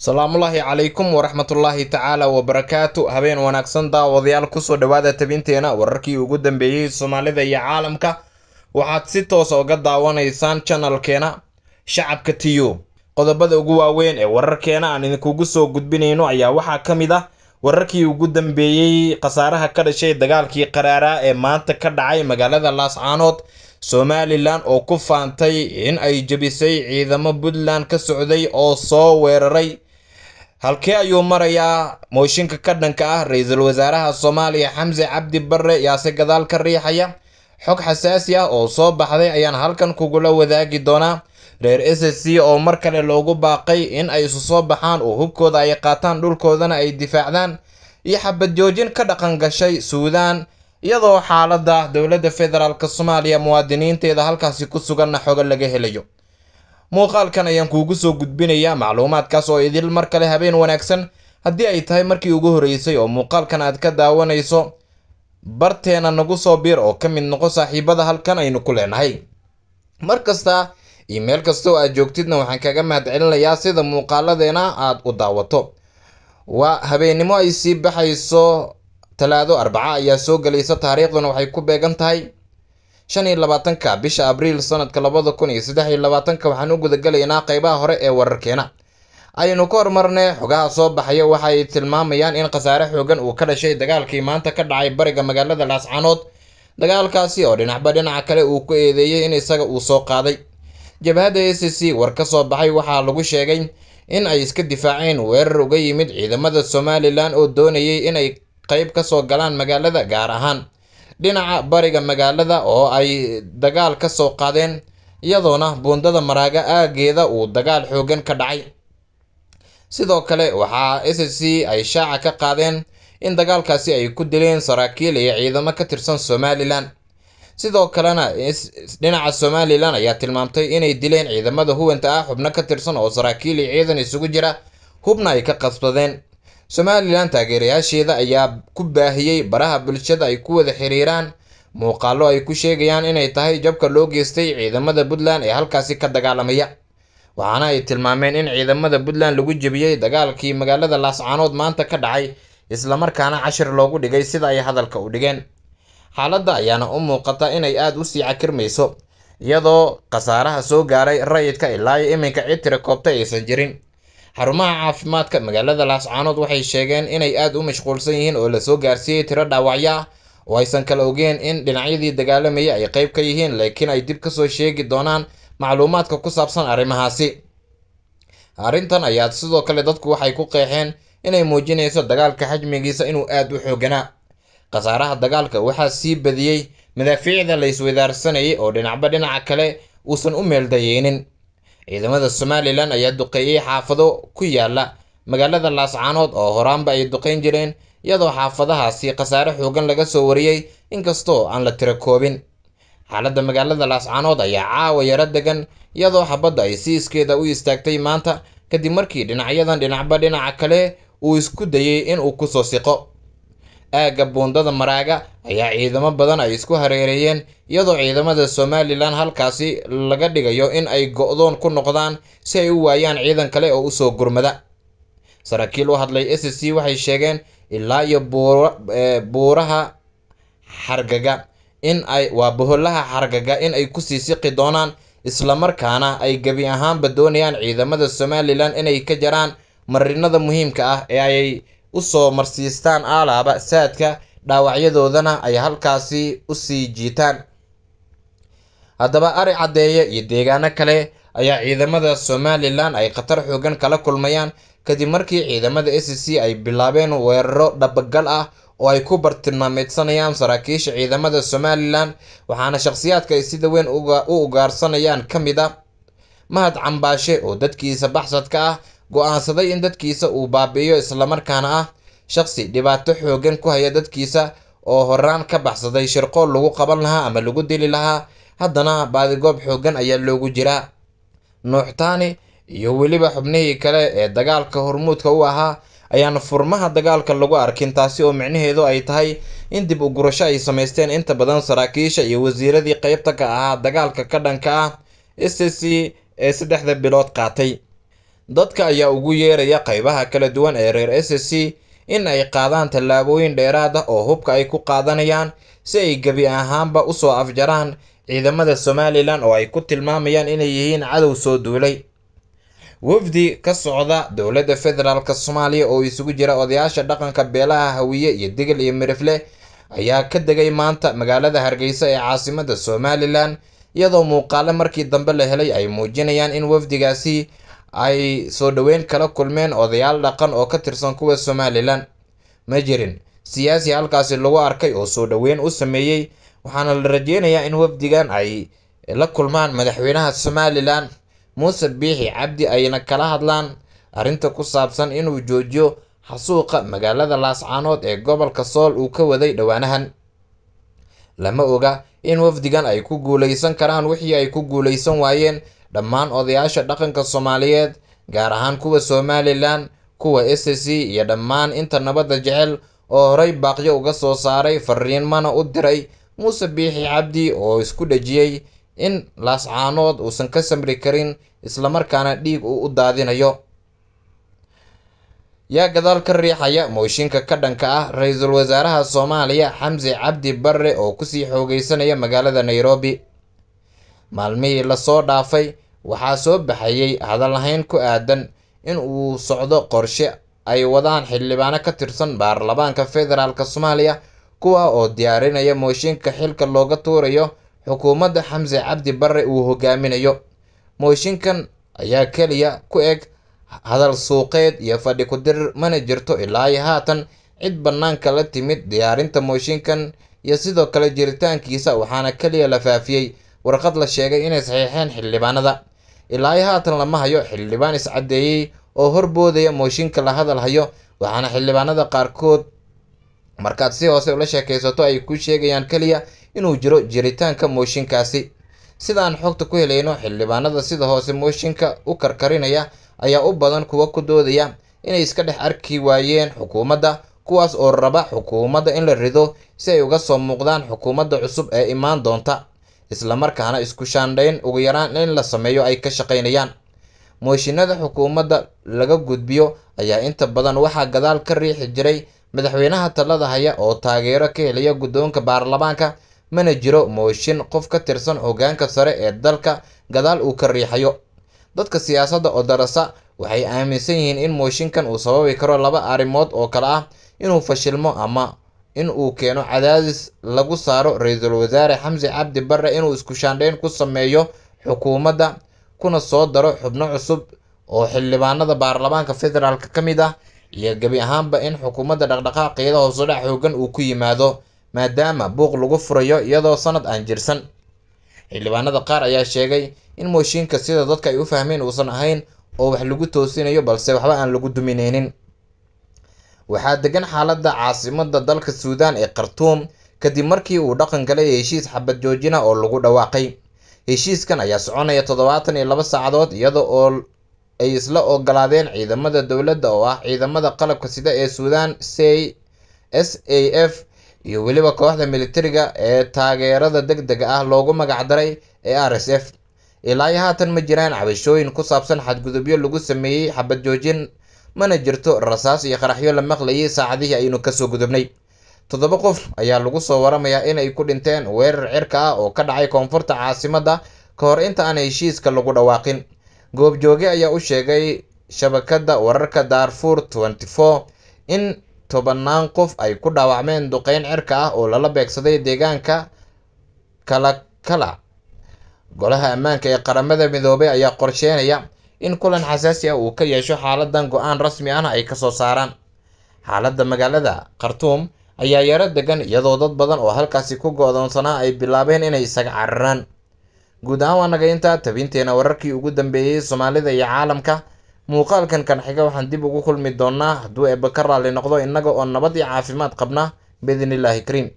salaamullaahi calaykum waraxmatullaahi tacaala wabarakaatu habeen wanaagsan daawadayaal kusoo dhawaada tabinteena wararkii ugu dambeeyey soomaalida iyo caalamka waxaad si toosa ah uga daawanaysaan janalkeena shacabka t u qodobada ugu waaweyn ee wararkeena aan idinkugu soo gudbinayno ayaa waxaa ka mid ah wararkii ugu dambeeyey khasaaraha ka dhashay dagaalkii qaraaraa ee maanta ka dhacay magaalada laascaanood somalilan oo ku faantay in ay jebisay ciidamo puntland ka socday oo soo weeraray halkee ayuu marayaa mooshinka ka dhanka ah ra-iisul wasaaraha soomaaliya xamse cabdi barre yaase gadaal ka riixaya xog xasaasi ah oo soo baxday ayaan halkan kugula wadaagi doonaa reer s s c oo mar kale loogu baaqay in ay isu soo baxaan oo hubkooda ay qaataan dhulkoodana ay difaacdaan iyo xabad joojin ka dhaqan gashay suudaan iyadoo xaaladda dowladda federaalk soomaaliya muwaadiniinteeda halkaasi ku suganna xogo laga helayo muuqaalkan ayaan kuugu soo gudbinayaa macluumaadkaas oo idil mar kale habeen wanaagsan haddii ay tahay markii ugu horreysay oo muuqaalkan aad ka daawanayso barteena nagu soo biir oo ka mid noqo saaxiibada halkan aynu ku leenahay mar kasta iimayl kasta oo aad joogtidna waxaan kaga mahadcelinayaa sida muuqaaladeena aad u daawato waa habeennimo ay sii baxayso talaado arbaca ayaa soo gelaysa taariikhduna waxay ku beegan tahay shan iyo labaatanka bisha abriil sanadka labada kun iyo saddex iyo labaatanka waxaan u gudagelaynaa qaybaha hore ee wararkeena aynu ka hormarnay xogaha soo baxaya waxa ay tilmaamayaan in khasaare xoogan uu ka dhashay dagaalkii maanta ka dhacay bariga magaalada laascaanood dagaalkaasi oo dhinacba dhinaca kale uu ku eedeeyey in isaga uu soo qaaday jabhadda a c c war ka soo baxay waxaa lagu sheegay in ay iska difaaceen weerar uga yimid ciidamada somalilan oo doonayay inay qayb ka soo galaan magaalada gaar ahaan dhinaca bariga magaalada oo ay dagaal ka soo qaadeen iyadoona buundada maraaga aageeda uu dagaal xoogan ka dhacay sidoo kale waxaa s c ay shaaca ka qaadeen in dagaalkaasi ay ku dileen saraakiil iyo ciidamo ka tirsan somalilan sidoo kalena dhinaca somalilan ayaa tilmaamtay inay dileen ciidamada huwanta ah xubno ka tirsan oo saraakiil iyo ciidan isugu jira hubna ay ka qasbadeen somalilan taageerayaasheeda ayaa ku baahiyey baraha bulshada ay ku wada xiriiraan muuqaallo ay ku sheegayaan inay tahay jabka loo geystay ciidamada puntland ee halkaasi ka dagaalamaya waxaana ay tilmaameen in ciidamada puntland lagu jebiyey dagaalkii magaalada laascaanood maanta ka dhacay islamarkaana cashir loogu dhigay sida ay hadalka u dhigeen xaaladda ayaana u muuqata inay aad u sii cakirmayso iyadoo khasaaraha soo gaaray rayidka ilaa iyo iminka cid tirakoobta aysan jirin xarumaha caafimaadka magaalada laascaanood waxay sheegeen inay aad u mashquulsan yihiin oo lasoo gaarsiiyey tiro dhaawacyo oo aysan kala ogeen in dhinacyadii dagaalamayay ay qayb ka yihiin laakiin ay dib ka soo sheegi doonaan macluumaadka ku saabsan arrimahaasi arrintan ayaa sidoo kale dadku waxay ku qeexeen inay muujinayso dagaalka xajmigiisa inuu aad u xooganaa khasaaraha dagaalka waxaa sii badiyey madaafiicda la iswadaarsanayay oo dhinacba dhinaca kale uusan u meeldayeynin ciidamada somalilan ayaa duqeeyey xaafado ku yaala magaalada laascaanood oo horaanba ay duqayn jireen iyadoo xaafadahaasi khasaare xooggan laga soo wariyey inkastoo aan la tiro koobin xaaladda magaalada laascaanood ayaa caawa yaro degan iyadoo xabadda ay si iskeeda u istaagtay maanta kadib markii dhinacyadan dhinacba dhinaca kale uu isku dayey in uu ku soo siqo aagga buundada maraaga ayaa ciidamo badan ay isku hareereeyeen iyadoo ciidamada somalilan halkaasi laga dhigayo in ay go-doon ku noqdaan si ay u waayaan ciidan kale oo u soo gurmada saraakiil u hadlay s c waxay sheegeen ilaa iyo buuraha xargaga in ay waa boholaha xargaga in ay ku sii siqi doonaan islamarkaana ay gebi ahaanba doonayaan ciidamada somalilan inay ka jaraan marinada muhiimka ah ee ay u soo marsiistaan aalaaba saadka dhaawacyadoodana ay halkaasi u sii jiitaan haddaba ari caddeeya iyo deegaano kale ayaa ciidamada somalilan ay khatar xoogan kala kulmayaan kadib markii ciidamada s c ay bilaabeen weeraro dhabagal ah oo ay ku bartilmaameedsanayaan saraakiisha ciidamada somalilan waxaana shakhsiyaadka ay sida weyn u ugaarsanayaan ka mid a ah mahad cambaashe oo dadkiisa baxsadka ah go'aansaday in dadkiisa uu baabi'iyo islamarkaana ah shaqsi dhibaato xooggan ku haya dadkiisa oo horaan ka baxsaday shirqool lagu qaban lahaa ama lagu dili lahaa haddana baadigoob xooggan ayaa loogu jiraa nuuxtaani iyo weliba xubnihii kale ee dagaalka hormuudka u ahaa ayaan furmaha dagaalka lagu arkin taasi oo micnaheedu ay tahay in dib u gurasho ay samaysteen inta badan saraakiisha iyo wasiiradii qeybta ka ahaa dagaalka ka dhanka ah s ssc ee saddexda bilood qaatay dadka ayaa ugu yeeraya qaybaha kala duwan ee reer ssc in ay qaadaan tallaabooyin dheeraad ah oo hubka ay ku qaadanayaan si ay gebi ahaanba usoo afjaraan ciidamada somalilan oo ay ku tilmaamayaan inay yihiin cadow soo duulay wafdi ka socda dowladda federaalk soomaaliya oo isugu jira odayaasha dhaqanka beelaha hawiye iyo degel iyo mirifle ayaa ka degay maanta magaalada hargeysa ee caasimada somalilan iyadoo muuqaalo markii dambe la helay ay muujinayaan in wafdigaasi ay soo dhoweyn kala kulmeen odayaal dhaqan oo ka tirsan kuwa somalilan ma jirin siyaasi halkaasi lagu arkay oo soo dhoweyn u sameeyey waxaana la rajeynayaa in wafdigan ay la kulmaan madaxweynaha somalilan muuse biixi cabdi ayna kala hadlaan arrinta ku saabsan inuu joojiyo xasuuqa magaalada laascaanood ee gobolka sool uu ka waday dhowaanahan lama oga in wafdigan ay ku guulaysan karaan wixii ay ku guulaysan waayeen dhammaan odayaasha dhaqanka soomaaliyeed gaar ahaan kuwa somalilan kuwa s sc iyo dhammaan inta nabadda jecel oo horay baaqyo uga soo saaray fariinmana u diray muuse biixi cabdi oo isku dhejiyey in laascaanood uusan ka samri karin islamarkaana dhiig uu u daadinayo yaa gadaal ka riixaya mooshinka ka dhanka ah ra-iisul wasaaraha soomaaliya xamse cabdi barre oo kusii xoogaysanaya magaalada nairobi maalmihii lasoo dhaafay waxaa soo baxayey hadal ku aadan in uu socdo qorshe ay wadaan xildhibaano ka tirsan baarlamaanka federaalk soomaaliya kuwa oo diyaarinaya mooshinka xilka looga tuurayo xukuumadda xamse cabdi barre uu hogaaminayo mooshinkan ayaa keliya ku eg hadal suuqeed iyo fadhi ku-dirir mana jirto ilaa iyo haatan cid bannaanka la timid diyaarinta mooshinkan iyo sidoo kale jiritaankiisa waxaana keliya la faafiyey warqad la sheegay inay saxiixeen xildhibaanada ilaa iyo haatan lama hayo xildhibaan iscaddeeyey oo hor boodaya mooshinka la hadal hayo waxaana xildhibaanada qaarkood markaad si hoose ula sheekaysato ay ku sheegayaan keliya inuu jiro jiritaanka mooshinkaasi sidaan xogta ku helayno xildhibaanada sida hoose mooshinka u karkarinaya ayaa u badan kuwa ku doodaya inay iska dhex arki waayeen xukuumadda kuwaas oo raba xukuumadda in la rido si ay uga soo muuqdaan xukuumadda cusub ee imaan doonta islamarkaana isku shaandhayn ugu yaraan in la sameeyo ay ka shaqaynayaan mooshinada xukuumadda laga gudbiyo ayaa inta badan waxaa gadaal ka riixi jiray madaxweynaha talada haya oo taageero ka heliya guddoonka baarlamaanka mana jiro mooshin qof ka tirsan hoggaanka sare ee dalka gadaal uu ka riixayo dadka siyaasadda odarasa waxay aaminsan yihiin in mooshinkan uu sababi karo laba arrimood oo kale ah inuu fashilmo ama in uu keeno cadaadis lagu saaro ra-iisul wasaare xamse cabdi barre inuu isku shaandheyn ku sameeyo xukuumadda kuna soo daro xubno cusub oo xildhibaanada baarlamaanka federaalk ka mid ah iyo gebi ahaanba in xukuumadda dhaqdhaqaaqeeda hoosudhac xoogan uu ku yimaado maadaama buuq lagu furayo iyadoo sanad aan jirsan xildhibaanada qaar ayaa sheegay in mooshinka sida dadka ay u fahmeen uusan ahayn oo wax lagu toosinayo balse waxba aan lagu dumineynin waxaa degan xaaladda caasimadda dalka suudaan ee khartuum kadib markii uu dhaqan galay heshiis xabad joojina oo lagu dhawaaqay heshiiskan ayaa soconaya toddobaatan iyo laba saacadood iyada oo ay isla ogolaadeen ciidamada dowladda oo ah ciidamada qalabka sida ee suudaan s a f iyo weliba kooxda militariga ee taageerada deg dega ah loogu magacdaray ee r s f ilaa iyo haatan ma jiraan cabashooyin ku saabsan xadgudubyo lagu sameeyey xabad joojin mana jirto rasaas iyo qaraxyo la maqlayay saacadihii aynu kasoo gudubnay toddoba qof ayaa lagu soo waramayaa inay ku dhinteen weerar cirka ah oo ka dhacay koonfurta caasimadda ka hor inta aan heshiiska lagu dhawaaqin goobjooge ayaa u sheegay shabakadda wararka daarfuur tenty four in tobanaan qof ay ku dhaawacmeen duqeyn cirka ah oo lala beegsaday deegaanka kalakala golaha ammaanka ee qaramada midoobay ayaa qorsheynaya in kulan xasaasi ah uu ka yeesho xaaladan go-aan rasmi ahna ay ka soo saaraan xaaladda magaalada khartuum ayaa yaro degan iyadoo dad badan oo halkaasi ku go-doonsanaa ay bilaabeen inay isaga cararaan guud ahaan waa naga intaa tabinteena wararkii ugu dambeeyey soomaalida iyo caalamka muuqaalkan kanxiga waxaan dib ugu kulmi doonnaa hadduu eebbe ka raalli noqdo innaga oo nabad iyo caafimaad qabna biidnillaahi kariim